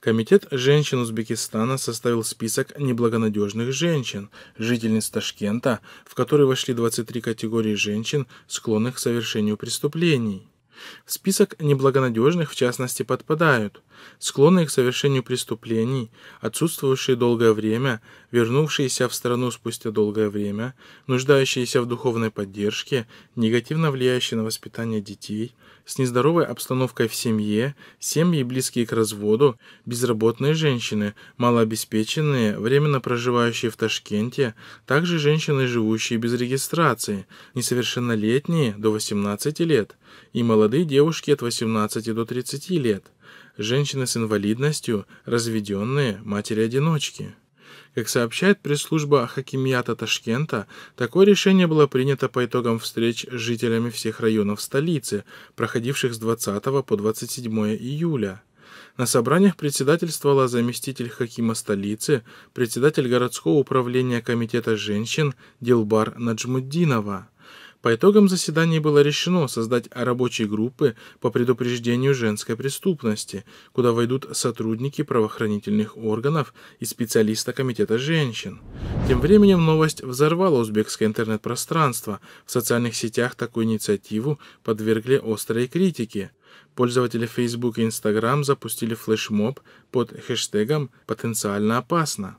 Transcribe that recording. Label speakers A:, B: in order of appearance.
A: Комитет женщин Узбекистана составил список неблагонадежных женщин, жительниц Ташкента, в который вошли 23 категории женщин, склонных к совершению преступлений. В список неблагонадежных в частности подпадают склонные к совершению преступлений, отсутствующие долгое время, вернувшиеся в страну спустя долгое время, нуждающиеся в духовной поддержке, негативно влияющие на воспитание детей, с нездоровой обстановкой в семье, семьи, близкие к разводу, безработные женщины, малообеспеченные, временно проживающие в Ташкенте, также женщины, живущие без регистрации, несовершеннолетние до 18 лет и молодые молодые девушки от 18 до 30 лет, женщины с инвалидностью, разведенные, матери-одиночки. Как сообщает пресс-служба Хакимията Ташкента, такое решение было принято по итогам встреч с жителями всех районов столицы, проходивших с 20 по 27 июля. На собраниях председательствовала заместитель Хакима столицы, председатель городского управления комитета женщин Дилбар Наджмуддинова. По итогам заседания было решено создать рабочие группы по предупреждению женской преступности, куда войдут сотрудники правоохранительных органов и специалисты Комитета женщин. Тем временем новость взорвала узбекское интернет-пространство. В социальных сетях такую инициативу подвергли острой критике. Пользователи Facebook и Instagram запустили флешмоб под хэштегом «Потенциально опасно».